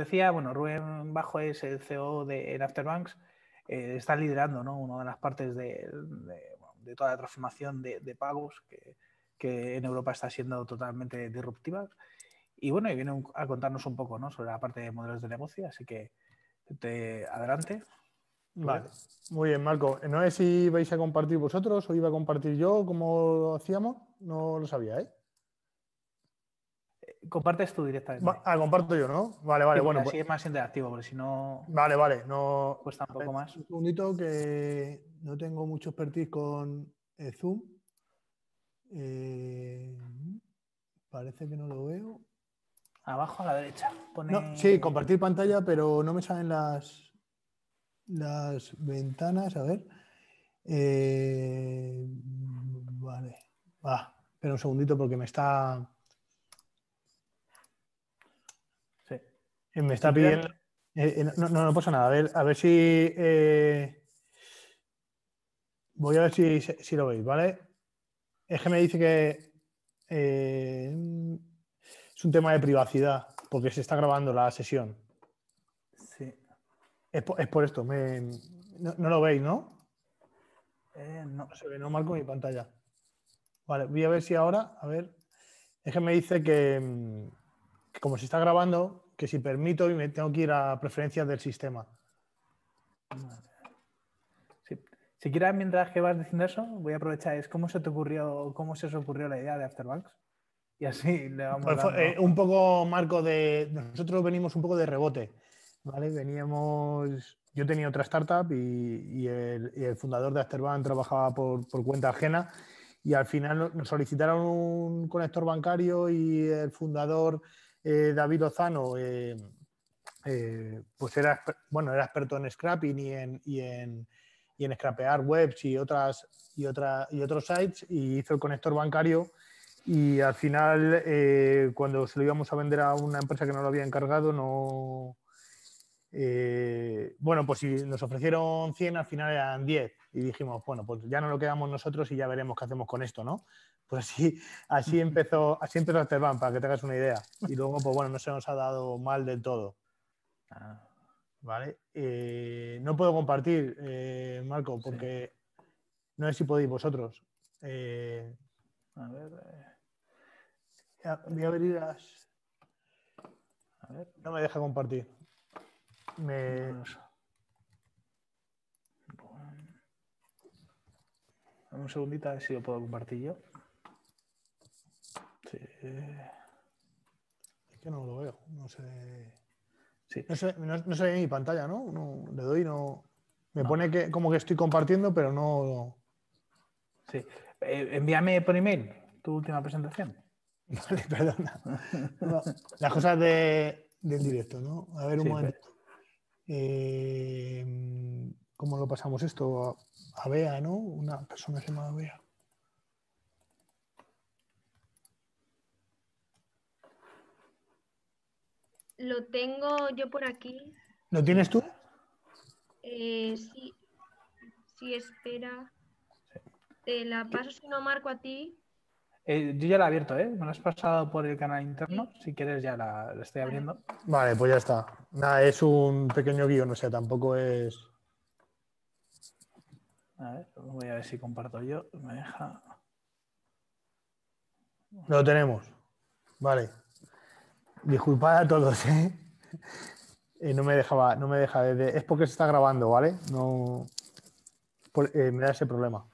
decía, bueno, Rubén Bajo es el CEO de Afterbanks, eh, está liderando una de las partes de, toda la transformación de, pagos que, en Europa está siendo totalmente disruptiva. Y bueno, y viene a contarnos un poco sobre la parte de modelos de negocio, así que adelante. Vale, muy bien, Marco. No sé si vais a compartir vosotros o iba a compartir yo, como hacíamos, no lo sabía, ¿eh? Compartes tú directamente. Ah, comparto yo, ¿no? Vale, vale, bueno. Así pues es más interactivo, porque si no. Vale, vale, no. Cuesta un poco más. Un segundito que no tengo mucho expertise con eh, Zoom. Eh, parece que no lo veo. Abajo a la derecha. sí, compartir pantalla, pero no me salen las, las ventanas. A ver. Eh, vale. Va, espera un segundito porque me está. Eh, me está pidiendo. Eh, eh, no, no, pasa nada. A ver, a ver si. voy a ver si, lo veis, ¿vale? Es que me dice que es un tema de privacidad, porque se está grabando la sesión. Sí. Es por, esto. no, lo veis, ¿no? no. se ve, no marco mi pantalla. Vale, voy a ver si ahora. A ver. Es que me dice que mm, como se está grabando, que si permito y me tengo que ir a preferencias del sistema. Si quieres, mientras que vas diciendo eso, voy a aprovechar, cómo se te ocurrió, cómo se os ocurrió la idea de Afterbanks. Y así le vamos pues eh, Un poco, Marco, de nosotros venimos un poco de rebote. ¿vale? Veníamos. Yo tenía otra startup y, el, fundador de Afterbank trabajaba por, por cuenta ajena y al final nos solicitaron un conector bancario y el fundador eh, David Lozano eh, eh, pues era, bueno, era experto en scrapping y en, scrapear webs y, otras, y, y otros sites y hizo el conector bancario y al final cuando se lo íbamos a vender a una empresa que no lo había encargado no... bueno, pues si nos ofrecieron 100, al final eran 10 y dijimos, bueno, pues ya no lo quedamos nosotros y ya veremos qué hacemos con esto, ¿no? Pues así, así empezó, así empezó para que tengas una idea. Y luego, pues bueno, no se nos ha dado mal del todo. Ah. ¿Vale? Eh, no puedo compartir, eh, Marco, porque no sé si podéis vosotros. Eh, a ver. voy a abrir las. A ver. No me deja compartir. Me. Dame un segundito a ver si lo puedo compartir yo. Es que no lo veo. No sé. No, sé, no, se mi pantalla, ¿no? le doy no. Me pone que como que estoy compartiendo, pero no. Sí. Eh, envíame por email tu última presentación. Vale, perdona. las cosas de, del directo, ¿no? A ver un momento. Eh, ¿Cómo lo pasamos esto? A, a Bea, ¿no? Una persona llamada llama Bea. Lo tengo yo por aquí. ¿Lo tienes tú? Eh, sí. Sí, espera. Te la paso si no marco a ti. Eh, yo ya la he abierto, ¿eh? Me la has pasado por el canal interno. Si quieres, ya la, estoy abriendo. Vale, pues ya está. Nada, es un pequeño guión, No sea, tampoco es. A ver, voy a ver si comparto yo. Me deja. Lo tenemos. Vale. Disculpad a todos, eh. ¿eh? no me dejaba, no me deja. Eh, es porque se está grabando, ¿vale? No. Eh, me da ese problema.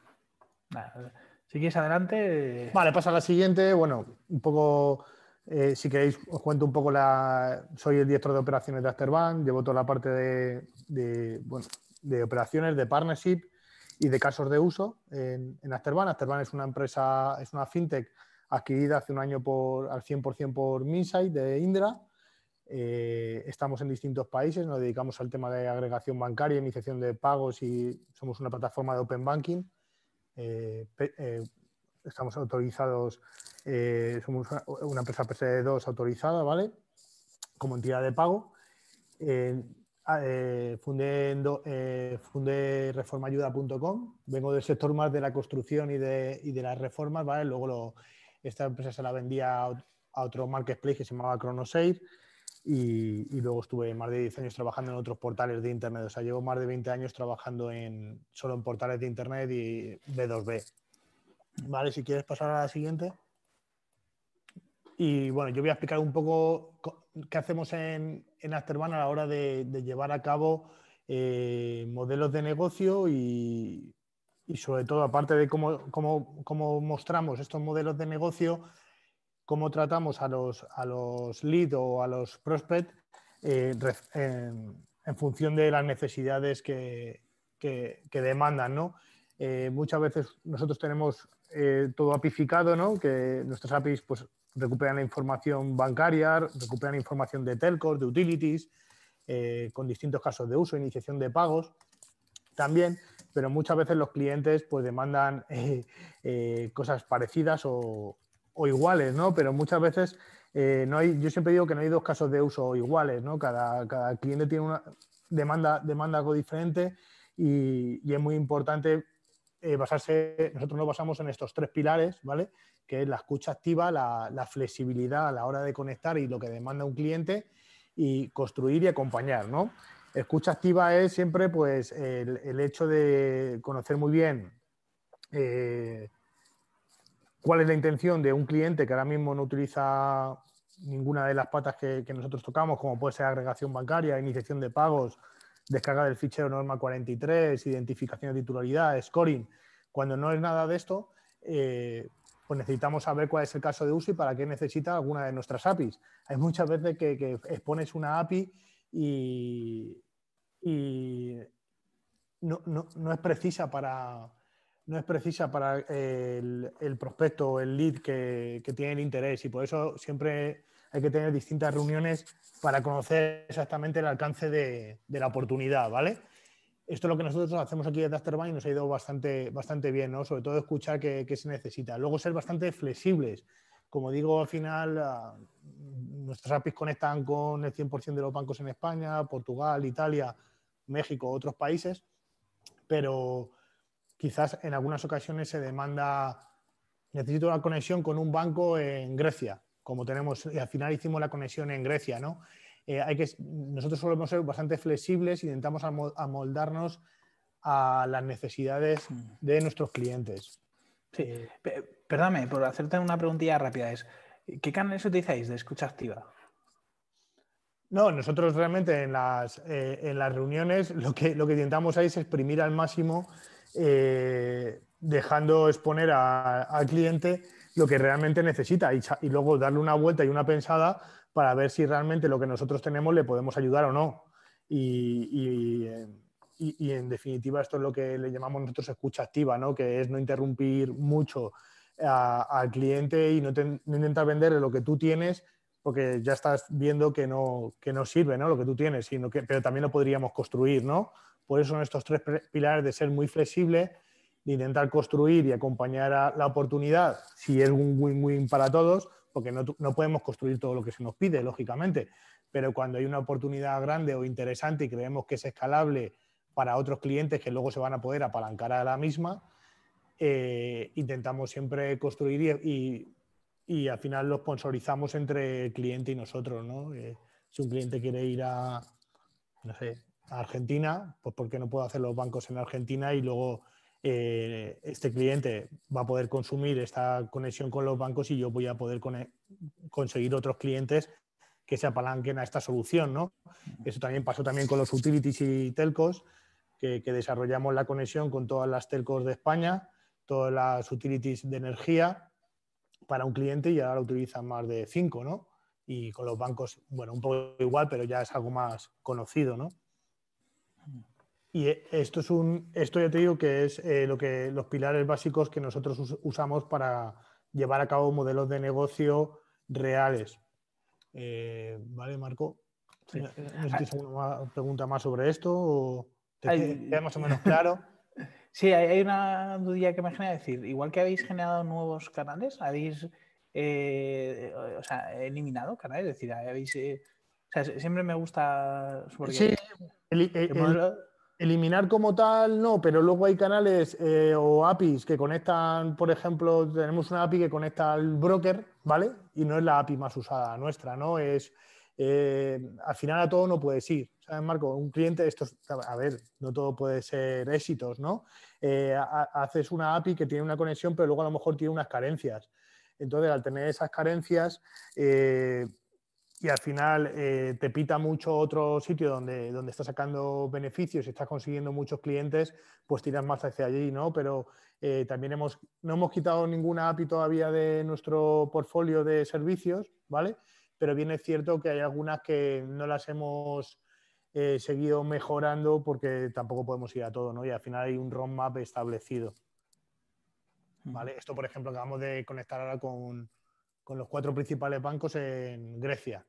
Si quieres, adelante. Vale, pasa a la siguiente. Bueno, un poco. si queréis, os cuento un poco la. Soy el director de operaciones de Asterban. llevo toda la parte de, operaciones, de partnership y de casos de uso en, en Asterban es una empresa, es una fintech adquirida hace un año por, al 100% por Minsight de Indra. Eh, estamos en distintos países, nos dedicamos al tema de agregación bancaria, iniciación de pagos y somos una plataforma de Open Banking. Eh, eh, estamos autorizados, somos una empresa PSD2 autorizada, ¿vale? Como entidad de pago. fundé, vengo del sector más de la construcción y de, y de las reformas, ¿vale? Luego lo, esta empresa se la vendía a otro marketplace que se llamaba ChronoSafe y, y, luego estuve más de 10 años trabajando en otros portales de Internet. O sea, llevo más de 20 años trabajando solo en portales de Internet y B2B. Vale, si quieres pasar a la siguiente. Y bueno, yo voy a explicar un poco qué hacemos en, en a la hora de, llevar a cabo eh, modelos de negocio y, y sobre todo, aparte de cómo, cómo, mostramos estos modelos de negocio, cómo tratamos a los, a lead o a los prospect eh, en, función de las necesidades que, demandan. Eh, muchas veces nosotros tenemos eh, todo apificado, ¿no? que nuestras APIs pues, recuperan la información bancaria, recuperan información de telcos, de utilities, con distintos casos de uso, iniciación de pagos. También pero muchas veces los clientes pues demandan eh, eh, cosas parecidas o, iguales, ¿no? Pero muchas veces eh, no hay, yo siempre digo que no hay dos casos de uso iguales, ¿no? Cada, cliente tiene una demanda, demanda algo diferente y, es muy importante basarse, nosotros nos basamos en estos tres pilares, ¿vale? Que es la escucha activa, la, la flexibilidad a la hora de conectar y lo que demanda un cliente y construir y acompañar, ¿no? Escucha activa es siempre pues el, hecho de conocer muy bien eh, cuál es la intención de un cliente que ahora mismo no utiliza ninguna de las patas que, nosotros tocamos, como puede ser agregación bancaria, iniciación de pagos, descarga del fichero norma 43, identificación de titularidad, scoring. Cuando no es nada de esto, eh, pues necesitamos saber cuál es el caso de uso y para qué necesita alguna de nuestras APIs. Hay muchas veces que, que expones una API y, y no, es precisa para, no es precisa para el, prospecto o el lead que, tiene el interés y por eso siempre hay que tener distintas reuniones para conocer exactamente el alcance de, la oportunidad, ¿vale? Esto es lo que nosotros hacemos aquí en Dusterbind y nos ha ido bastante, bien, ¿no? Sobre todo escuchar qué se necesita. Luego ser bastante flexibles como digo, al final ah, nuestras APIs conectan con el 100% de los bancos en España, Portugal, Italia, México, otros países, pero quizás en algunas ocasiones se demanda, necesito una conexión con un banco en Grecia, como tenemos, al final hicimos la conexión en Grecia, ¿no? Eh, hay que, nosotros solemos ser bastante flexibles, intentamos amoldarnos a las necesidades mm. de nuestros clientes. Sí. Perdóname, por hacerte una preguntilla rápida, es ¿qué canales utilizáis de escucha activa? No, nosotros realmente en las, eh, reuniones lo que, lo que intentamos es exprimir al máximo, eh, dejando exponer al cliente lo que realmente necesita y, luego darle una vuelta y una pensada para ver si realmente lo que nosotros tenemos le podemos ayudar o no. Y, eh, en definitiva esto es lo que le llamamos nosotros escucha activa, que es no interrumpir mucho, al cliente y no, intentar venderle lo que tú tienes porque ya estás viendo que no, que no sirve ¿no? lo que tú tienes, sino que, pero también lo podríamos construir. ¿no? Por eso son estos tres pilares de ser muy flexible, de intentar construir y acompañar a la oportunidad, si es un win-win para todos, porque no, no, podemos construir todo lo que se nos pide, lógicamente, pero cuando hay una oportunidad grande o interesante y creemos que es escalable para otros clientes que luego se van a poder apalancar a la misma, eh, intentamos siempre construir y, y, al final lo sponsorizamos entre el cliente y nosotros, ¿no? Eh, si un cliente quiere ir a, no sé, a Argentina, pues porque no puedo hacer los bancos en Argentina y luego eh, este cliente va a poder consumir esta conexión con los bancos y yo voy a poder conseguir otros clientes que se apalanquen a esta solución, ¿no? Eso también pasó también con los utilities y telcos, que, que desarrollamos la conexión con todas las telcos de España, todas las utilities de energía para un cliente y ahora utilizan más de cinco, ¿no? Y con los bancos, bueno, un poco igual, pero ya es algo más conocido, ¿no? Y e, esto es un, esto ya te digo que es eh, lo que los pilares básicos que nosotros usamos para llevar a cabo modelos de negocio reales. Eh, ¿Vale, Marco? ¿No pregunta más sobre esto? ¿O ¿Te queda más o menos claro? Sí, hay una dudilla que me genera decir, igual que habéis generado nuevos canales, habéis eh, eliminado canales, es decir, habéis... Eh, siempre me gusta... Sí, eliminar como tal no, pero luego hay canales eh, o APIs que conectan, por ejemplo, tenemos una API que conecta al broker, ¿vale? Y no es la API más usada nuestra, ¿no? Es... al final a todo no puedes ir. Marco? Un cliente, esto, a ver, no todo puede ser éxitos, ¿no? Eh, haces una API que tiene una conexión, pero luego a lo mejor tiene unas carencias. Entonces, al tener esas carencias eh, y al final eh, te pita mucho otro sitio donde, donde estás sacando beneficios y estás consiguiendo muchos clientes, pues tiras más hacia allí, ¿no? Pero también hemos, no hemos quitado ninguna API todavía de nuestro portfolio de servicios, ¿vale? Pero bien es cierto que hay algunas que no las hemos eh, seguido mejorando porque tampoco podemos ir a todo, ¿no? Y al final hay un roadmap establecido. ¿Vale? Esto, por ejemplo, acabamos de conectar ahora con, los cuatro principales bancos en Grecia.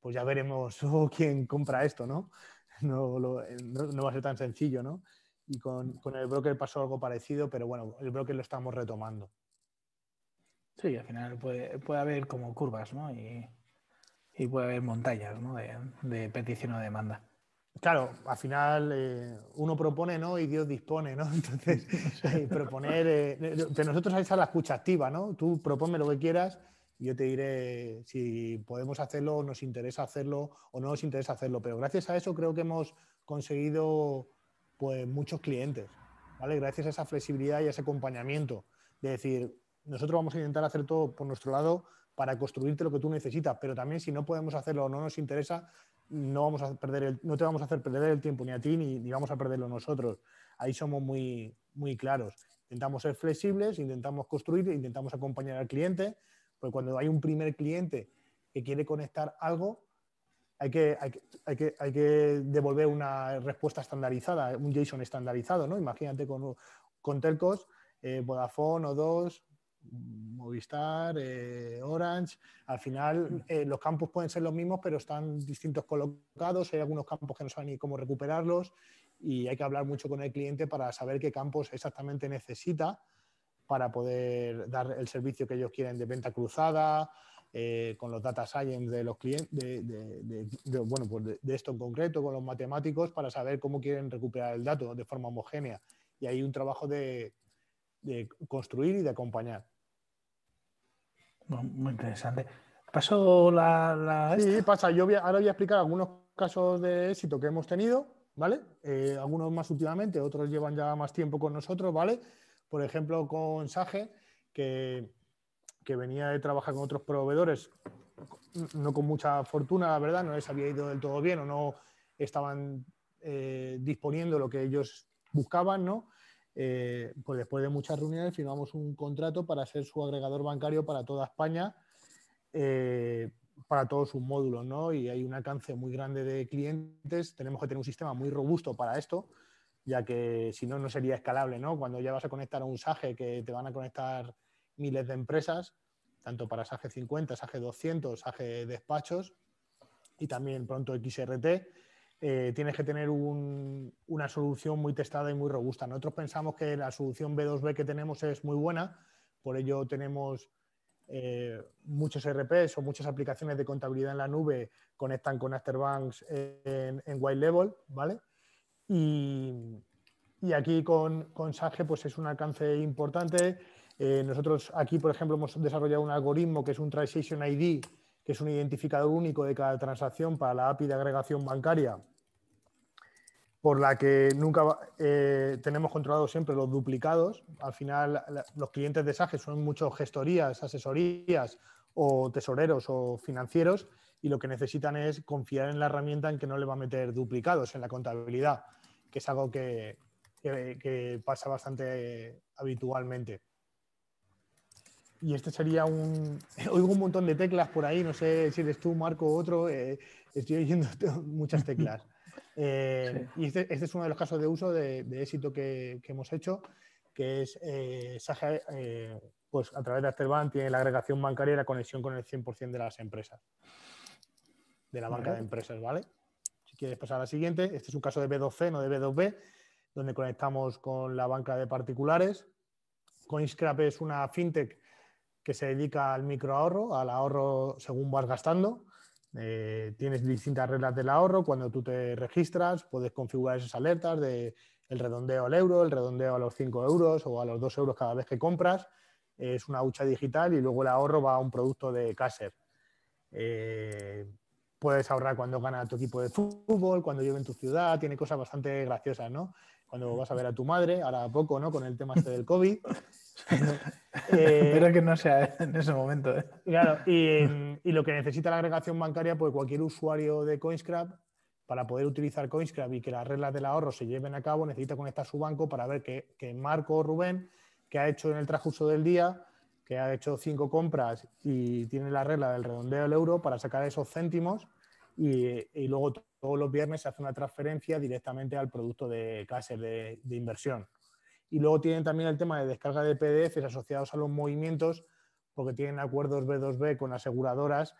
Pues ya veremos oh, quién compra esto, ¿no? No, va a ser tan sencillo, ¿no? Y con, el broker pasó algo parecido, pero bueno, el broker lo estamos retomando. Sí, al final puede, haber como curvas, ¿no? Y, puede haber montañas, De, de petición o demanda. Claro, al final eh, uno propone ¿no? y Dios dispone, ¿no? Entonces, eh, proponer. Eh, de nosotros esa está la escucha activa, ¿no? Tú proponme lo que quieras y yo te diré si podemos hacerlo, nos interesa hacerlo o no nos interesa hacerlo. Pero gracias a eso creo que hemos conseguido pues, muchos clientes, ¿vale? Gracias a esa flexibilidad y a ese acompañamiento. De decir, nosotros vamos a intentar hacer todo por nuestro lado para construirte lo que tú necesitas, pero también si no podemos hacerlo o no nos interesa, no, vamos a perder no te vamos a hacer perder el tiempo ni a ti ni, vamos a perderlo nosotros. Ahí somos muy, muy claros. Intentamos ser flexibles, intentamos construir, intentamos acompañar al cliente, porque cuando hay un primer cliente que quiere conectar algo, hay que, hay, que, devolver una respuesta estandarizada, un JSON estandarizado, ¿no? Imagínate con, telcos, eh, Vodafone, o DOS... Movistar, eh, Orange, al final eh, los campos pueden ser los mismos, pero están distintos colocados, hay algunos campos que no saben ni cómo recuperarlos y hay que hablar mucho con el cliente para saber qué campos exactamente necesita para poder dar el servicio que ellos quieren de venta cruzada, eh, con los data science de los clientes, bueno, pues de, esto en concreto, con los matemáticos, para saber cómo quieren recuperar el dato de forma homogénea. Y hay un trabajo de construir y de acompañar. Muy interesante. Pasó la. sí, pasa. Yo ahora voy a explicar algunos casos de éxito que hemos tenido, ¿vale? Eh, algunos más últimamente, otros llevan ya más tiempo con nosotros, ¿vale? Por ejemplo, con Sage, que, venía de trabajar con otros proveedores, no con mucha fortuna, la verdad, no les había ido del todo bien o no estaban eh, disponiendo lo que ellos buscaban, ¿no? Eh, pues después de muchas reuniones firmamos un contrato para ser su agregador bancario para toda España, eh, para todos sus módulos, ¿no? Y hay un alcance muy grande de clientes, tenemos que tener un sistema muy robusto para esto, ya que si no, no sería escalable, ¿no? Cuando ya vas a conectar a un SAGE que te van a conectar miles de empresas, tanto para SAGE 50, SAGE 200, SAGE despachos y también pronto XRT, eh, tienes que tener una solución muy testada y muy robusta. Nosotros pensamos que la solución B2B que tenemos es muy buena, por ello tenemos eh, muchos e RPs o muchas aplicaciones de contabilidad en la nube conectan con Afterbanks en, en White Level, ¿vale? Y, aquí con, Sage pues es un alcance importante. Eh, nosotros aquí, por ejemplo, hemos desarrollado un algoritmo que es un Transaction ID, que es un identificador único de cada transacción para la API de agregación bancaria por la que nunca eh, tenemos controlado siempre los duplicados. Al final, los clientes de SAGE son muchos gestorías, asesorías o tesoreros o financieros y lo que necesitan es confiar en la herramienta en que no le va a meter duplicados en la contabilidad, que es algo que, pasa bastante habitualmente. Y este sería un... Oigo un montón de teclas por ahí, no sé si eres tú, Marco, o otro. Eh, estoy oyendo muchas teclas. Eh, y este, este, es uno de los casos de uso de, éxito que, hemos hecho, que es eh, eh, pues a través de Afterbank tiene la agregación bancaria y la conexión con el 100% de las empresas, de la banca de empresas, ¿vale? Si quieres pasar a la siguiente, este es un caso de B2C, no de B2B, donde conectamos con la banca de particulares. Coinscrap es una fintech que se dedica al microahorro, al ahorro según vas gastando. Eh, tienes distintas reglas del ahorro. Cuando tú te registras, puedes configurar esas alertas de el redondeo al euro, el redondeo a los 5 euros o a los 2 euros cada vez que compras. es una hucha digital y luego el ahorro va a un producto de Caser. Eh, puedes ahorrar cuando gana tu equipo de fútbol, cuando llueve en tu ciudad, tiene cosas bastante graciosas, ¿no? Cuando vas a ver a tu madre, ahora poco, ¿no? Con el tema este del COVID. Eh, Espero que no sea en ese momento. Eh. Claro, y, lo que necesita la agregación bancaria, pues cualquier usuario de Coinscrap, para poder utilizar Coinscrap y que las reglas del ahorro se lleven a cabo, necesita conectar su banco para ver que, Marco o Rubén, que ha hecho en el transcurso del día, que ha hecho cinco compras y tiene la regla del redondeo del euro para sacar esos céntimos y, luego todos los viernes se hace una transferencia directamente al producto de clase de inversión. Y luego tienen también el tema de descarga de PDFs asociados a los movimientos, porque tienen acuerdos B2B con aseguradoras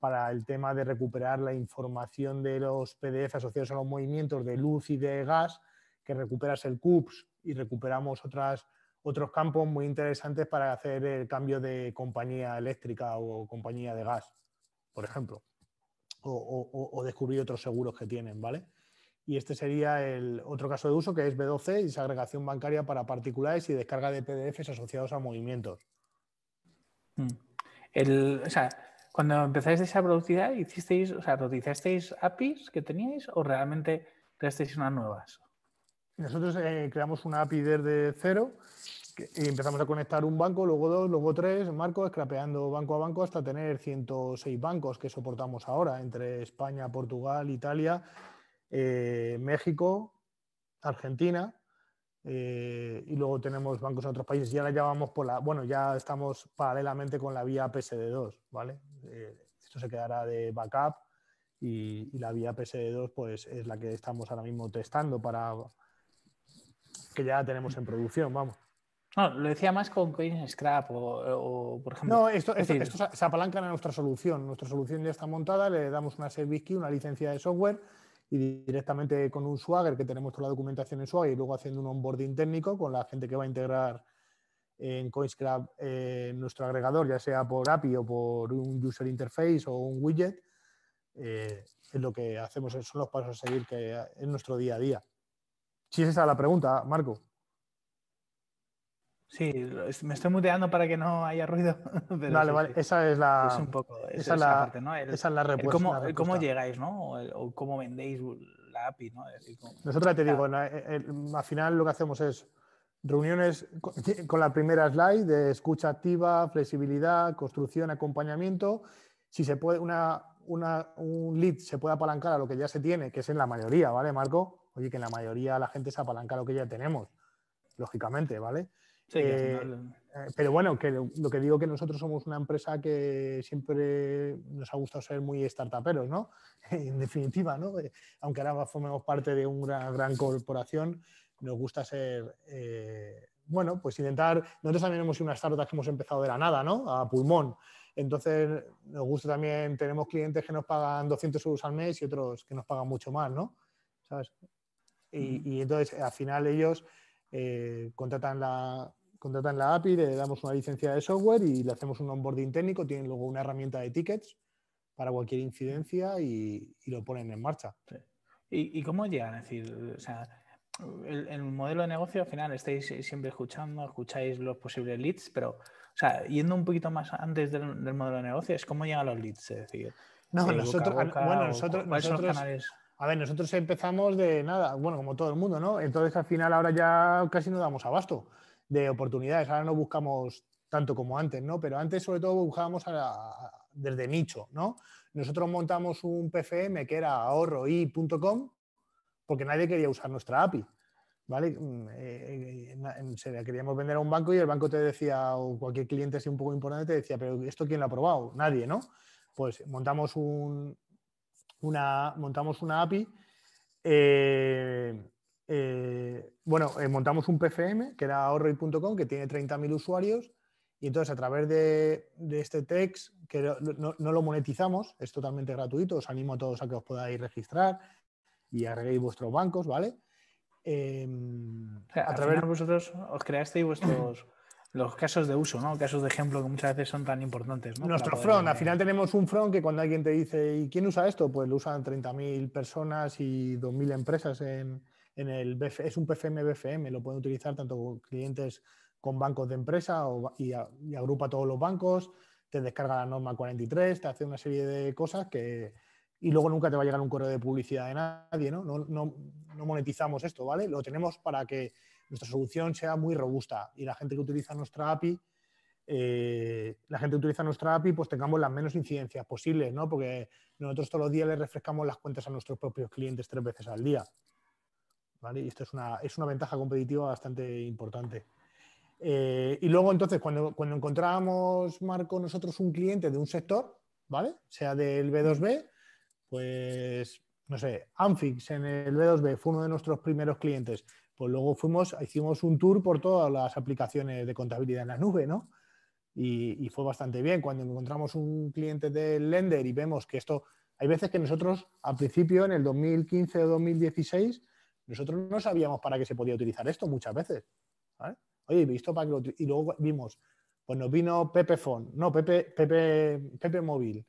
para el tema de recuperar la información de los PDFs asociados a los movimientos de luz y de gas, que recuperas el CUPS y recuperamos otros campos muy interesantes para hacer el cambio de compañía eléctrica o compañía de gas, por ejemplo, o, o descubrir otros seguros que tienen, ¿vale? Y este sería el otro caso de uso que es B12, desagregación bancaria para particulares y descarga de PDFs asociados a movimientos. Mm. El, o sea, cuando empezáis esa productividad, ¿hicisteis, o sea, APIs que teníais o realmente creasteis unas nuevas? Nosotros eh, creamos una API desde cero y empezamos a conectar un banco, luego dos, luego tres, marco, scrapeando banco a banco hasta tener 106 bancos que soportamos ahora entre España, Portugal, Italia, eh, México, Argentina, eh, y luego tenemos bancos en otros países. Ya ahora ya vamos por la, bueno, ya estamos paralelamente con la vía PSD2, ¿vale? Eh, esto se quedará de backup y, la vía PSD2 pues es la que estamos ahora mismo testando para que ya tenemos en producción, vamos. No, lo decía más con CoinScrap Scrap o, por ejemplo. No, esto, esto, se apalancan a nuestra solución. Nuestra solución ya está montada, le damos una service key, una licencia de software y directamente con un Swagger, que tenemos toda la documentación en Swagger, y luego haciendo un onboarding técnico con la gente que va a integrar en Coinscrap eh, nuestro agregador, ya sea por API o por un user interface o un widget, eh, es lo que hacemos, son los pasos a seguir que eh, en nuestro día a día. Si es esa la pregunta, Marco. Sí, me estoy muteando para que no haya ruido. vale, vale, esa es la. Es un poco. Esa, es la parte, ¿no? esa es la respuesta. Cómo, llegáis, ¿no? O, cómo vendéis la API, ¿no? Nosotros te digo, eh, eh, al final lo que hacemos es reuniones con, la primera slide de escucha activa, flexibilidad, construcción, acompañamiento. Si se puede, una, un lead se puede apalancar a lo que ya se tiene, que es en la mayoría, ¿vale, Marco? Oye, que en la mayoría la gente se apalanca a lo que ya tenemos, lógicamente, ¿vale? Sí, eh, eh, pero bueno, que lo, que digo que nosotros somos una empresa que siempre nos ha gustado ser muy startuperos, ¿no? en definitiva, ¿no? Eh, aunque ahora formemos parte de una gran corporación, nos gusta ser, bueno, pues intentar, nosotros también hemos sido una startup que hemos empezado de la nada, ¿no? A pulmón. Entonces, nos gusta también, tenemos clientes que nos pagan 200 euros al mes y otros que nos pagan mucho más, ¿no? ¿Sabes? Y, mm. entonces, al final ellos contratan la, contratan la API, le damos una licencia de software y le hacemos un onboarding técnico, tienen luego una herramienta de tickets para cualquier incidencia y, lo ponen en marcha. ¿Y, cómo llegan? Es decir, o sea, el, modelo de negocio al final estáis siempre escuchando, escucháis los posibles leads, pero, yendo un poquito más antes del, modelo de negocio, es cómo llegan los leads, decir. No, nosotros, ver, nosotros empezamos de nada, bueno, como todo el mundo, ¿no? Entonces al final ahora ya casi no damos abasto de oportunidades. Ahora no buscamos tanto como antes, ¿no? Pero antes sobre todo buscábamos a desde nicho, ¿no? Nosotros montamos un PFM que era ahorroi.com porque nadie quería usar nuestra API, ¿vale? Mm, eh, eh, queríamos vender a un banco y el banco te decía, o cualquier cliente así un poco importante, te decía, pero ¿esto quién lo ha probado? Nadie, ¿no? Pues montamos una, montamos una API eh, eh, bueno, eh, montamos un PFM que era ahorroy.com que tiene 30.000 usuarios y entonces a través de, este text e que no, lo monetizamos, es totalmente gratuito, os animo a todos a que os podáis registrar y agreguéis vuestros bancos, ¿vale? Em, a través de vosotros os creasteis vuestros los casos de uso, ¿no? Casos de ejemplo que muchas veces son tan importantes. Nuestro front, al final tenemos un front que cuando alguien te dice, ¿y quién usa esto? Pues lo usan 30.000 personas y 2.000 empresas en, es un PFM BFM, lo pueden utilizar tanto clientes con bancos de empresa y, agrupa todos los bancos, te descarga la norma 43, te hace una serie de cosas Y luego nunca te va a llegar un correo de publicidad de nadie, ¿no? monetizamos esto, ¿vale? Lo tenemos para que nuestra solución sea muy robusta y la gente que utiliza nuestra API, eh, la gente que utiliza nuestra API, pues tengamos las menos incidencias posibles, ¿no? Porque nosotros todos los días le refrescamos las cuentas a nuestros propios clientes tres veces al día. Y esto es una, es una ventaja competitiva bastante importante. Eh, y luego entonces, cuando, cuando encontrábamos, Marco, nosotros un cliente de un sector, ¿vale? Sea del B2B, pues, no sé, Amfix en el B2B fue uno de nuestros primeros clientes. Pues luego fuimos, hicimos un tour por todas las aplicaciones de contabilidad en la nube, ¿no? Y, y fue bastante bien. Cuando encontramos un cliente del lender y vemos que esto, hay veces que nosotros al principio, en el 2015 o 2016, nosotros no sabíamos para qué se podía utilizar esto muchas veces. Oye, visto para que lo y luego vimos, pues nos vino Pepe Fon, no, Pepe, Pepe, Pepe Móvil,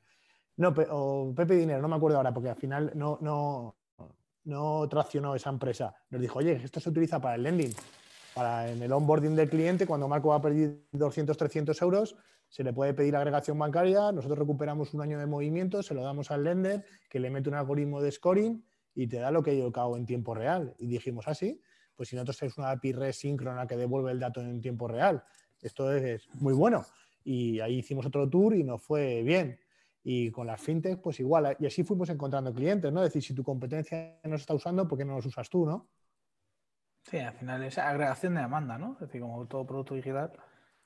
no, o Pepe Dinero, no me acuerdo ahora, porque al final no, no, no traccionó esa empresa. Nos dijo, oye, esto se utiliza para el lending, para en el onboarding del cliente, cuando Marco va a pedir 200, 300 euros, se le puede pedir agregación bancaria, nosotros recuperamos un año de movimiento, se lo damos al lender, que le mete un algoritmo de scoring y te da lo que yo hago en tiempo real. Y dijimos así, ah, pues si nosotros es una API red síncrona que devuelve el dato en tiempo real, esto es, muy bueno. Y ahí hicimos otro tour y nos fue bien. Y con las fintech, pues igual. Y así fuimos encontrando clientes, ¿no? Es decir, si tu competencia no se está usando, ¿por qué no los usas tú, no? Sí, al final es agregación de demanda, ¿no? Es decir, como todo producto digital,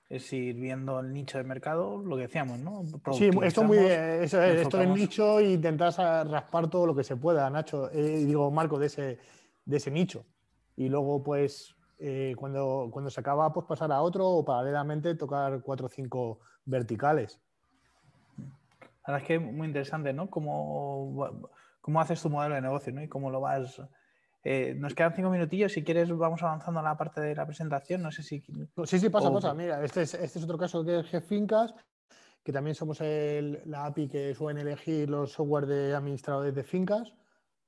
es ir viendo el nicho de mercado, lo que decíamos, ¿no? Sí, esto, muy, eh, es, nicho e intentar raspar todo lo que se pueda, Nacho, eh, digo, Marco, de ese, de ese nicho. Y luego, pues, eh, cuando, cuando se acaba, pues pasar a otro o paralelamente tocar cuatro o cinco verticales. La verdad es que es muy interesante, ¿no? Cómo, cómo haces tu modelo de negocio, ¿no? Y cómo lo vas eh, nos quedan cinco minutillos, si quieres vamos avanzando a la parte de la presentación, no sé si... Sí, sí, pasa, pasa. Mira, este, este es, otro caso que es GFincas, que también somos el, la API que suelen elegir los software de administradores de fincas,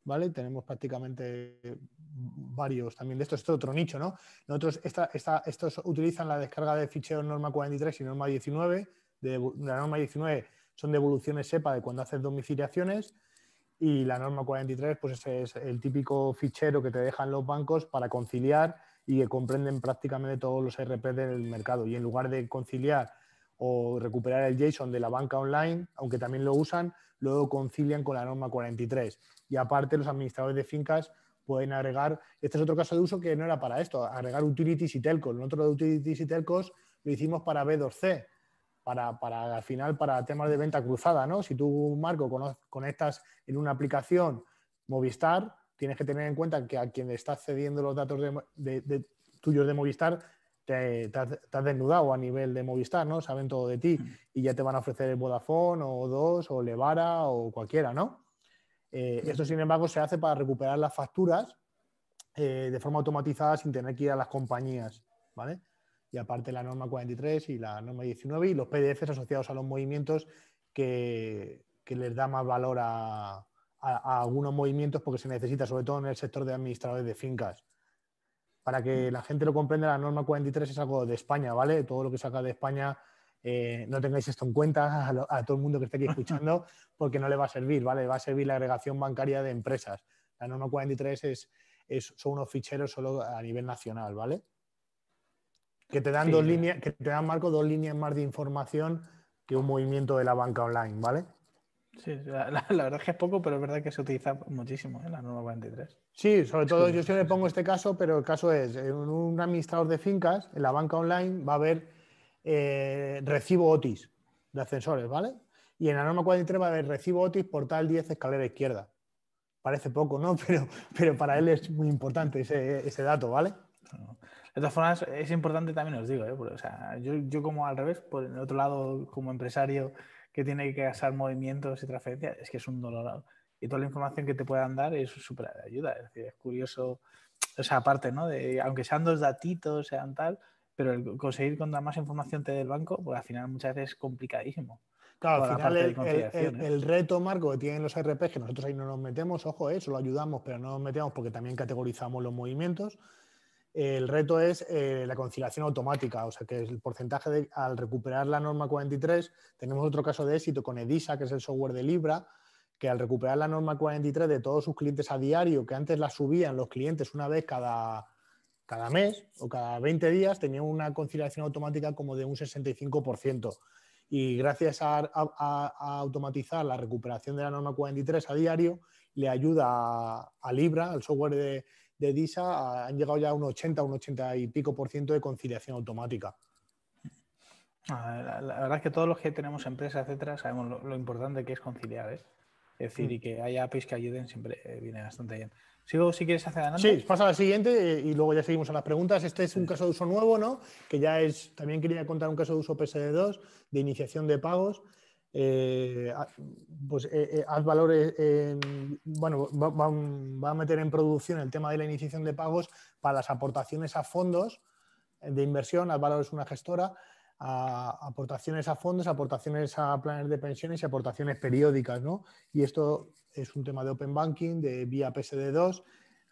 ¿vale? Tenemos prácticamente varios también de estos, es otro nicho, ¿no? Nosotros, estos utilizan la descarga de ficheros norma 43 y norma 19, de, de la norma 19 son devoluciones SEPA de cuando haces domiciliaciones, y la norma 43 pues ese es, el típico fichero que te dejan los bancos para conciliar y que comprenden prácticamente todos los e RP del mercado. Y en lugar de conciliar o recuperar el JSON de la banca online, aunque también lo usan, luego concilian con la norma 43. Y aparte los administradores de fincas pueden agregar, este es otro caso de uso que no era para esto, agregar utilities y telcos. otro de utilities y telcos lo hicimos para B2C, para, al final, para temas de venta cruzada, ¿no? Si tú, Marco, conectas en una aplicación Movistar, tienes que tener en cuenta que a quien está estás cediendo los datos de, tuyos de Movistar, te, has, desnudado a nivel de Movistar, ¿no? Saben todo de ti mm. y ya te van a ofrecer el Vodafone o dos o Levara o cualquiera, ¿no? Eh, mm. esto, sin embargo, se hace para recuperar las facturas eh, de forma automatizada sin tener que ir a las compañías, ¿vale? y aparte la norma 43 y la norma 19 y los PDFs asociados a los movimientos que, les da más valor a, algunos movimientos porque se necesita, sobre todo en el sector de administradores de fincas. Para que la gente lo comprenda, la norma 43 es algo de España, ¿vale? Todo lo que saca de España eh, no tengáis esto en cuenta a, todo el mundo que esté aquí escuchando, porque no le va a servir, ¿vale? Va a servir la agregación bancaria de empresas. La norma 43 es, son unos ficheros solo a nivel nacional, ¿vale? que te dan dos líneas, que te dan, Marco, dos líneas más de información que un movimiento de la banca online, ¿vale? Sí, la, verdad es que es poco, pero es verdad que se utiliza muchísimo en ¿eh? la norma 43. Sí, sobre todo yo siempre pongo este caso, pero el caso es, en un administrador de fincas, en la banca online va a haber eh, recibo OTIS de ascensores, ¿vale? Y en la norma 43 va a haber recibo OTIS, portal 10, escalera izquierda. Parece poco, ¿no? Pero, pero para él es muy importante ese, dato, ¿vale? De todas formas, es importante también, os digo, ¿eh? yo, como al revés, por el otro lado, como empresario que tiene que hacer movimientos y transferencias, es que es un dolor. Y toda la información que te puedan dar es súper de ayuda. Es decir, es curioso, o sea, aparte, ¿no? De, aunque sean dos datitos, sean tal, pero el conseguir cuanta más información te dé el banco, pues al final muchas veces es complicadísimo. Claro, al final el, ¿eh? el, reto, Marco, que tienen los RP, que nosotros ahí no nos metemos, ojo, ¿eh? eso lo ayudamos, pero no nos metemos porque también categorizamos los movimientos. El reto es eh, la conciliación automática, o sea que el porcentaje de, al recuperar la norma 43, tenemos otro caso de éxito con Edisa, que es el software de Libra, que al recuperar la norma 43 de todos sus clientes a diario, que antes la subían los clientes una vez cada, cada mes o cada 20 días, tenía una conciliación automática como de un 65%. Y gracias a, automatizar la recuperación de la norma 43 a diario, le ayuda a Libra, al software de, de DISA han llegado ya a un 80, un 80 y pico por ciento de conciliación automática. Ah, la, verdad es que todos los que tenemos empresas, etcétera, sabemos lo, importante que es conciliar, ¿eh? Es decir, mm. y que haya APIs que ayuden siempre eh, viene bastante bien. ¿Sigo si quieres hacer adelante? Sí, pasa a la siguiente eh, y luego ya seguimos a las preguntas. Este es un caso de uso nuevo, ¿no? Que ya es, también quería contar un caso de uso PSD2 de iniciación de pagos. Eh, pues eh, eh valores, bueno, va, a meter en producción el tema de la iniciación de pagos para las aportaciones a fondos de inversión. Advalor es una gestora. aportaciones a fondos, aportaciones a planes de pensiones y aportaciones periódicas. ¿no? Y esto es un tema de Open Banking, de vía PSD2.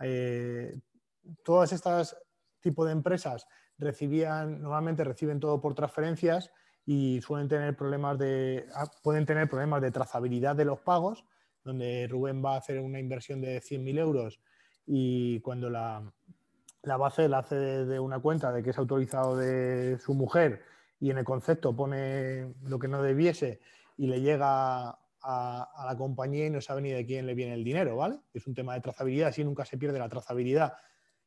Eh, todas estas tipo de empresas recibían, normalmente reciben todo por transferencias y suelen tener problemas de, ah, pueden tener problemas de trazabilidad de los pagos, donde Rubén va a hacer una inversión de 100.000 euros y cuando la, la base la hace de, una cuenta de que es autorizado de su mujer y en el concepto pone lo que no debiese y le llega a, la compañía y no sabe ni de quién le viene el dinero, ¿vale? Es un tema de trazabilidad, así nunca se pierde la trazabilidad.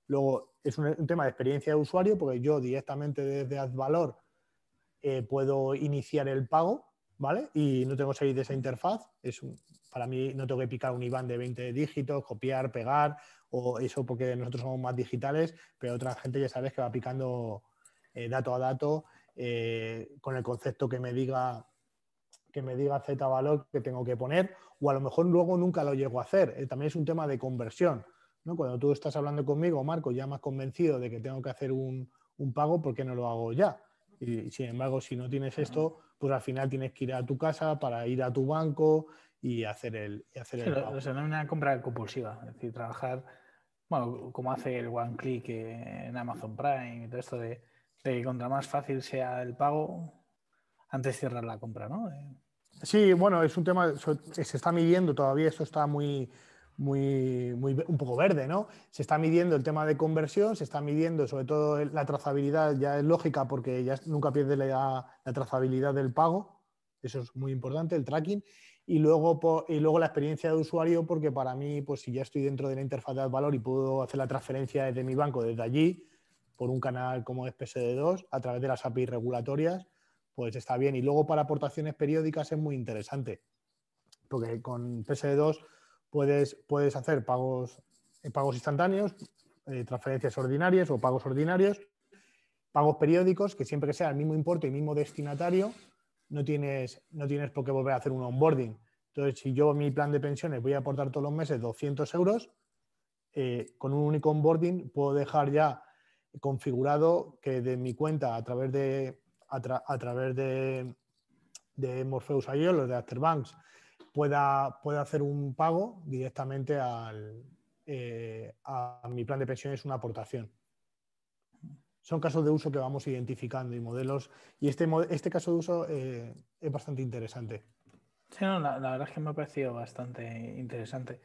Luego, es un, un tema de experiencia de usuario, porque yo directamente desde AdValor eh, puedo iniciar el pago, ¿vale? Y no tengo que salir de esa interfaz. Es para mí no tengo que picar un IBAN de 20 dígitos, copiar, pegar, o eso porque nosotros somos más digitales, pero otra gente ya sabes que va picando eh, dato a dato eh, con el concepto que me diga que me diga Z valor que tengo que poner, o a lo mejor luego nunca lo llego a hacer. también es un tema de conversión. ¿no? Cuando tú estás hablando conmigo, Marco, ya más convencido de que tengo que hacer un, un pago, ¿por qué no lo hago ya? Y sin embargo, si no tienes esto, pues al final tienes que ir a tu casa para ir a tu banco y hacer el, hacer pago. O no es una compra compulsiva, es decir, trabajar, bueno, como hace el One Click en Amazon Prime y todo esto de, que contra más fácil sea el pago, antes cerrar la compra, ¿no? Eh. Sí, bueno, es un tema, se está midiendo todavía, esto está muy, muy, muy, un poco verde, ¿no? Se está midiendo el tema de conversión, se está midiendo sobre todo la trazabilidad, ya es lógica porque ya nunca pierde la, la trazabilidad del pago, eso es muy importante, el tracking, y luego, y luego la experiencia de usuario, porque para mí, pues si ya estoy dentro de la interfaz de valor y puedo hacer la transferencia desde mi banco, desde allí, por un canal como es PSD2, a través de las API regulatorias, pues está bien. Y luego para aportaciones periódicas es muy interesante, porque con PSD2 Puedes, hacer pagos, eh, pagos instantáneos, eh, transferencias ordinarias o pagos ordinarios, pagos periódicos, que siempre que sea el mismo importe y mismo destinatario, no tienes, no tienes por qué volver a hacer un onboarding. Entonces, si yo en mi plan de pensiones voy a aportar todos los meses 200 euros, eh, con un único onboarding puedo dejar ya configurado que de mi cuenta a través de, a, través de, de Morpheus IO, los de Afterbanks, pueda, hacer un pago directamente al, eh, a mi plan de pensiones una aportación. Son casos de uso que vamos identificando y modelos. Y este, este caso de uso eh, es bastante interesante. Sí, la, verdad es que me ha parecido bastante interesante.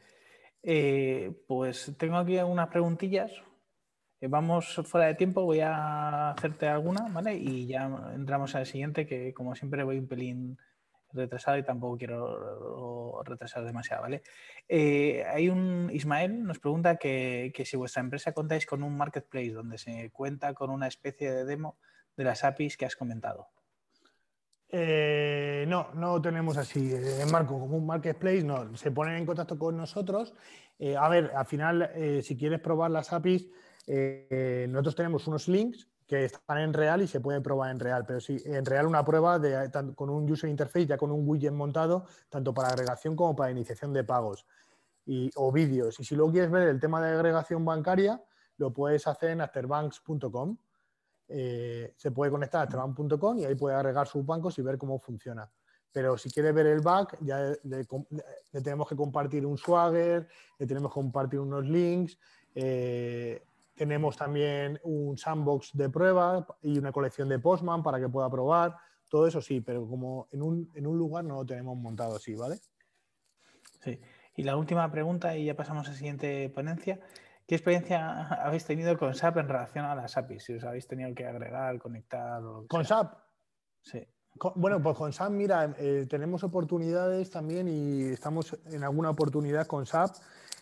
Eh, pues tengo aquí algunas preguntillas. Vamos fuera de tiempo, voy a hacerte alguna, ¿vale? Y ya entramos al siguiente, que como siempre voy un pelín Retrasado y tampoco quiero retrasar demasiado, ¿vale? Eh, hay un Ismael nos pregunta que, si vuestra empresa contáis con un marketplace donde se cuenta con una especie de demo de las APIs que has comentado. Eh, no, no tenemos así, en eh, Marco, como un marketplace, no, se ponen en contacto con nosotros. a ver, al final, si quieres probar las APIs, nosotros tenemos unos links que están en real y se puede probar en real. Pero sí, en real una prueba de, con un user interface, ya con un widget montado, tanto para agregación como para iniciación de pagos y, o vídeos. Y si luego quieres ver el tema de agregación bancaria, lo puedes hacer en afterbanks.com. Eh, se puede conectar a afterbank.com y ahí puede agregar sus bancos y ver cómo funciona. Pero si quieres ver el back, ya le, tenemos que compartir un swagger, le tenemos que compartir unos links. Eh, tenemos también un sandbox de prueba y una colección de Postman para que pueda probar. Todo eso sí, pero como en un, lugar no lo tenemos montado así, ¿vale? Sí. Y la última pregunta, y ya pasamos a la siguiente ponencia. ¿Qué experiencia habéis tenido con SAP en relación a las APIs? Si os habéis tenido que agregar, conectar. O ¿Con SAP? Sí. bueno, pues con SAP, mira, eh, tenemos oportunidades también y estamos en alguna oportunidad con SAP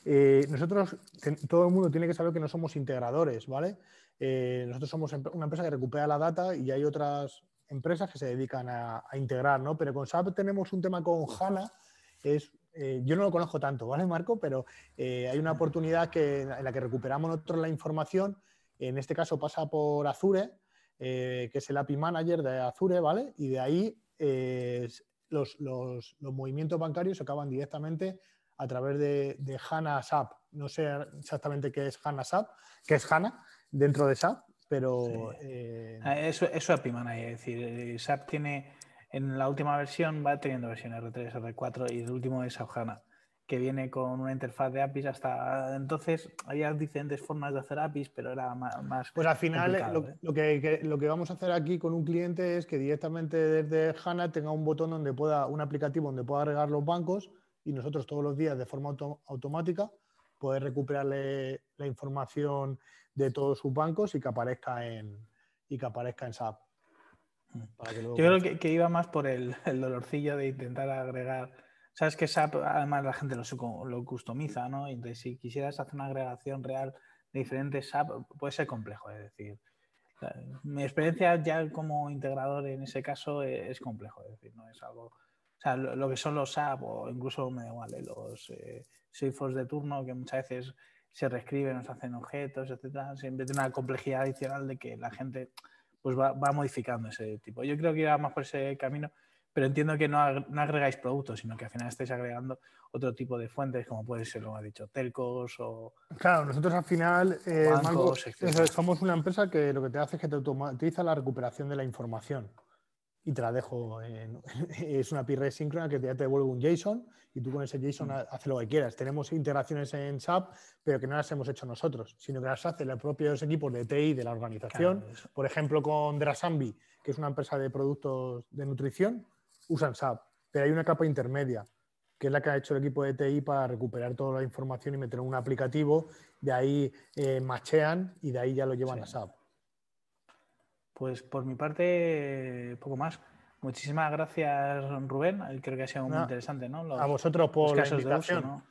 eh, nosotros, todo el mundo tiene que saber que no somos integradores, ¿vale? Eh, nosotros somos una empresa que recupera la data y hay otras empresas que se dedican a, integrar, ¿no? Pero con SAP tenemos un tema con HANA, es, eh, yo no lo conozco tanto, ¿vale, Marco? Pero hay una oportunidad en la que recuperamos nosotros la información, en este caso pasa por Azure, que es el API Manager de Azure, ¿vale? Y de ahí los, los movimientos bancarios se acaban directamente a través de, HANA SAP. No sé exactamente qué es HANA SAP, qué es HANA dentro de SAP, pero... Eh, ah, eso, eso API Manager, es decir, eh, SAP tiene, en la última versión va teniendo versiones R3, R4 y el último es SAP HANA, que viene con una interfaz de APIs hasta entonces había diferentes formas de hacer APIs, pero era más... pues al final eh, lo, que, lo que vamos a hacer aquí con un cliente es que directamente desde HANA tenga un botón donde pueda, un aplicativo donde pueda agregar los bancos y nosotros todos los días de forma automática poder recuperarle la información de todos sus bancos y que aparezca en, y que aparezca en SAP. Yo creo que, iba más por el, dolorcillo de intentar agregar. Sabes que SAP, además la gente lo, lo customiza, ¿no? Entonces, si quisieras hacer una agregación real de diferentes SAP, puede ser complejo, es decir. Mi experiencia ya como integrador en ese caso eh, es complejo, es decir, no es algo o sea, lo, que son los SAP o incluso, me da igual, eh, los eh, de turno que muchas veces se reescriben, nos hacen objetos, etcétera, siempre tiene una complejidad adicional de que la gente pues va, modificando ese tipo. Yo creo que iba más por ese camino, pero entiendo que no, agregáis productos, sino que al final estáis agregando otro tipo de fuentes, como puede ser, lo ha dicho, telcos o... Claro, nosotros al final, eh, eh, somos una empresa que lo que te hace es que te automatiza la recuperación de la información y te la dejo. es una PIR síncrona que ya te devuelve un JSON y tú con ese JSON mm. haces lo que quieras. Tenemos integraciones en SAP, pero que no las hemos hecho nosotros, sino que las hacen los propios equipos de TI de la organización. Por ejemplo, con Drasambi, que es una empresa de productos de nutrición, usan SAP, pero hay una capa intermedia que es la que ha hecho el equipo de TI para recuperar toda la información y meter en un aplicativo, de ahí eh, machean y de ahí ya lo llevan a SAP. Pues por mi parte, poco más. Muchísimas gracias, Rubén. Creo que ha sido muy interesante, ¿no? a vosotros por la invitación.